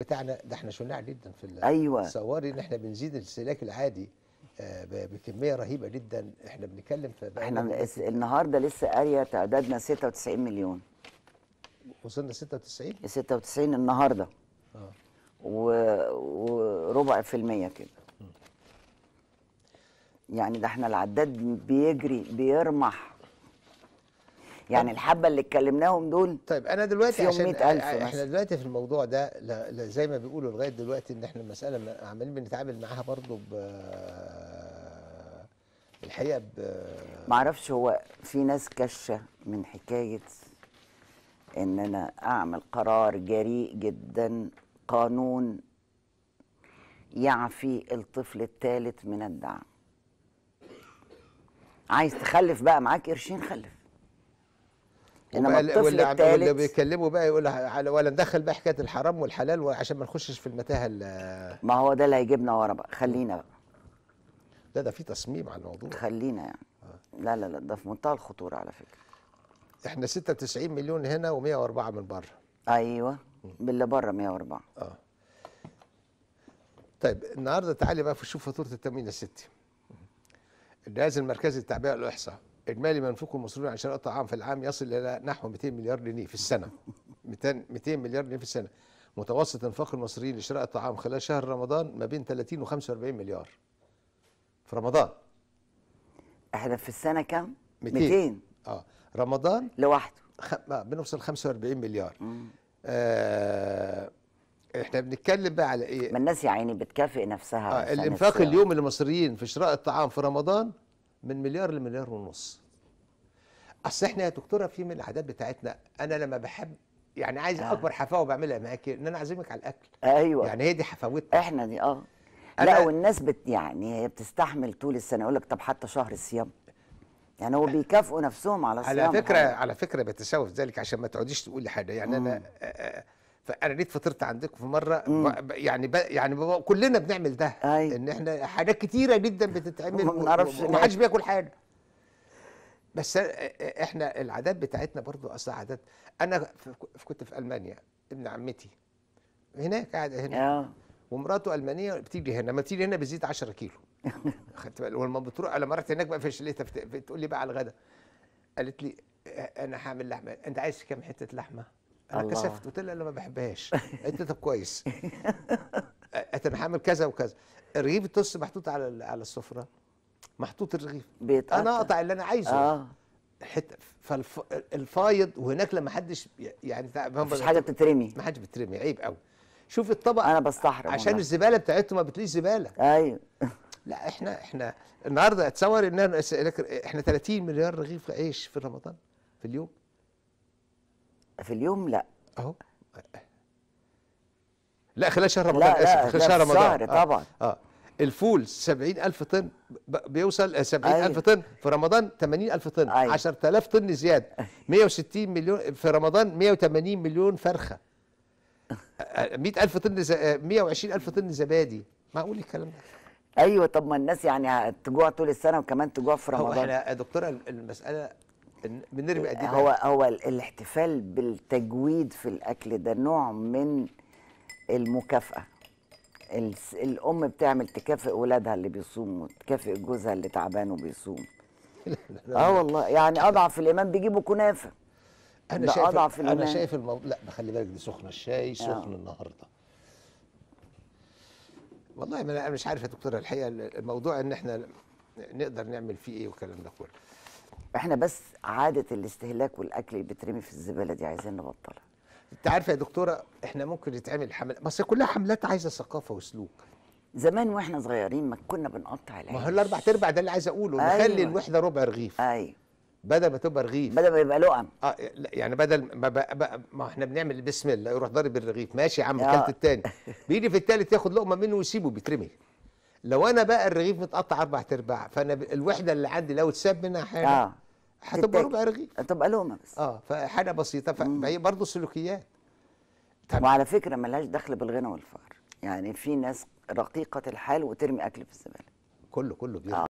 بتاعنا ده احنا شناع جدا في ايوه الصواري ان احنا بنزيد السلاك العادي آه، بكميه رهيبه جدا احنا بنتكلم في احنا النهارده لسه قاريه تعدادنا 96 مليون وصلنا 96 96 النهارده اه و... وربع في المية كده يعني ده احنا العداد بيجري بيرمح يعني الحبه اللي اتكلمناهم دول طيب انا دلوقتي عشان آه، احنا دلوقتي في الموضوع ده زي ما بيقولوا لغايه دلوقتي ان احنا المساله عمالين بنتعامل معاها برضه ب الحقيقه ب معرفش هو في ناس كشه من حكايه ان انا اعمل قرار جريء جدا قانون يعفي الطفل الثالث من الدعم عايز تخلف بقى معاك قرشين خلف انما الطفل التالت واللي بيكلمه بقى يقول ولا ندخل بقى حكايه الحرام والحلال عشان ما نخشش في المتاهه ما هو ده اللي هيجيبنا ورا بقى خلينا بقى لا ده في تصميم على الموضوع خلينا يعني آه. لا لا لا ده في منتهى الخطوره على فكره احنا 96 مليون هنا و104 من بره ايوه باللي بره 104 اه طيب النهارده تعالي بقى شوف فاتوره التامين يا ستي الجهاز المركزي للتعبئه والاحصاء اجمالي منفوق المصريين عن شراء الطعام في العام يصل الى نحو 200 مليار جنيه في السنه 200 200 مليار جنيه في السنه متوسط انفاق المصريين لشراء الطعام خلال شهر رمضان ما بين 30 و 45 مليار في رمضان احنا في السنه كام 200 200 اه رمضان لوحده خ... بنوصل 45 مليار آه احنا بنتكلم بقى على ايه ما الناس يا عيني بتكافئ نفسها آه الانفاق اليوم المصريين في شراء الطعام في رمضان من مليار لمليار ونص اصل احنا يا دكتوره في من العادات بتاعتنا انا لما بحب يعني عايز آه. اكبر حفاوه بعملها معاكي ان انا اعزمك على الاكل ايوه يعني هي دي حفاوتنا احنا دي اه لا والناس بت يعني هي بتستحمل طول السنه يقول لك طب حتى شهر الصيام يعني هو بيكافئوا نفسهم على الصيام على فكره حاجة. على فكره بتساوي في ذلك عشان ما تقعديش تقولي حاجه يعني مم. انا آه، آه، فانا ليت فطرت عندكم في مره مم. يعني يعني كلنا بنعمل ده أي. ان احنا حاجات كتيره جدا بتتعمل ما نعرفش ومحدش بياكل حاجه بس احنا العادات بتاعتنا برضو اصلا عادات انا كنت في المانيا ابن عمتي هناك قاعد هنا آه. ومراته المانيه بتيجي هنا لما تيجي هنا بتزيد 10 كيلو خدت بالك ولما بتروح لما رحت هناك بقى في الشليته بتقول لي بقى على الغدا قالت لي انا هعمل لحمه انت عايز كام حته لحمه؟ انا الله. كسفت قلت لها انا ما بحبهاش انت طب كويس انا هعمل كذا وكذا رغيف التص محطوط على على السفره محطوط الرغيف بيتقطع انا اقطع اللي انا عايزه اه حته فالفايض وهناك لما حدش يعني مفيش حاجه بتترمي ما حدش بتترمي عيب قوي شوف الطبق انا بستحرم عشان والله. الزباله بتاعتهم ما بتليش زباله ايوه لا احنا احنا النهارده اتصور ان احنا 30 مليار رغيف عيش في رمضان في اليوم في اليوم لا اهو لا خلال شهر رمضان لا اسف خلال شهر رمضان آه طبعا اه الفول 70000 طن بيوصل 70000 آه، أيوه. طن في رمضان 80000 طن 10000 أيوه. طن زياده 160 مليون في رمضان 180 مليون فرخه 100000 آه، طن 120000 آه، طن زبادي معقول الكلام ده ايوه طب ما الناس يعني تجوع طول السنه وكمان تجوع في رمضان هو احنا يا دكتوره المساله بنرمي قد هو يعني. هو الاحتفال بالتجويد في الاكل ده نوع من المكافاه الام بتعمل تكافئ ولادها اللي بيصوموا وتكافئ جوزها اللي تعبان وبيصوم اه والله يعني اضعف الايمان بيجيبوا كنافه انا شايف اضعف انا الإيمان. شايف الموضوع لا خلي بالك دي سخنه الشاي آه. سخن آه. النهارده والله انا مش عارف يا دكتور الحقيقه الموضوع ان احنا نقدر نعمل فيه ايه والكلام ده كله احنا بس عاده الاستهلاك والاكل اللي بيترمي في الزباله دي عايزين نبطلها انت عارفه يا دكتوره احنا ممكن نتعمل حملات بس كلها حملات عايزه ثقافه وسلوك زمان واحنا صغيرين ما كنا بنقطع العيش ما هو الاربع تربع ده اللي عايز اقوله أيوة. نخلي الوحده ربع رغيف ايوه بدل ما تبقى رغيف بدل ما يبقى لقم اه يعني بدل ما بقى ما احنا بنعمل بسم الله يروح ضارب الرغيف ماشي يا عم اكلت آه. التاني بيجي في التالت ياخد لقمه منه ويسيبه بيترمي لو انا بقى الرغيف متقطع اربع ارباع فانا الوحده اللي عندي لو اتساب منها حاجه آه. هتبقى ربع رغيف هتبقى لومه بس اه فحاجه بسيطه فهي برضه سلوكيات طب وعلى فكره ملهاش دخل بالغنى والفقر يعني في ناس رقيقه الحال وترمي اكل في الزباله كله كله بيرمي آه.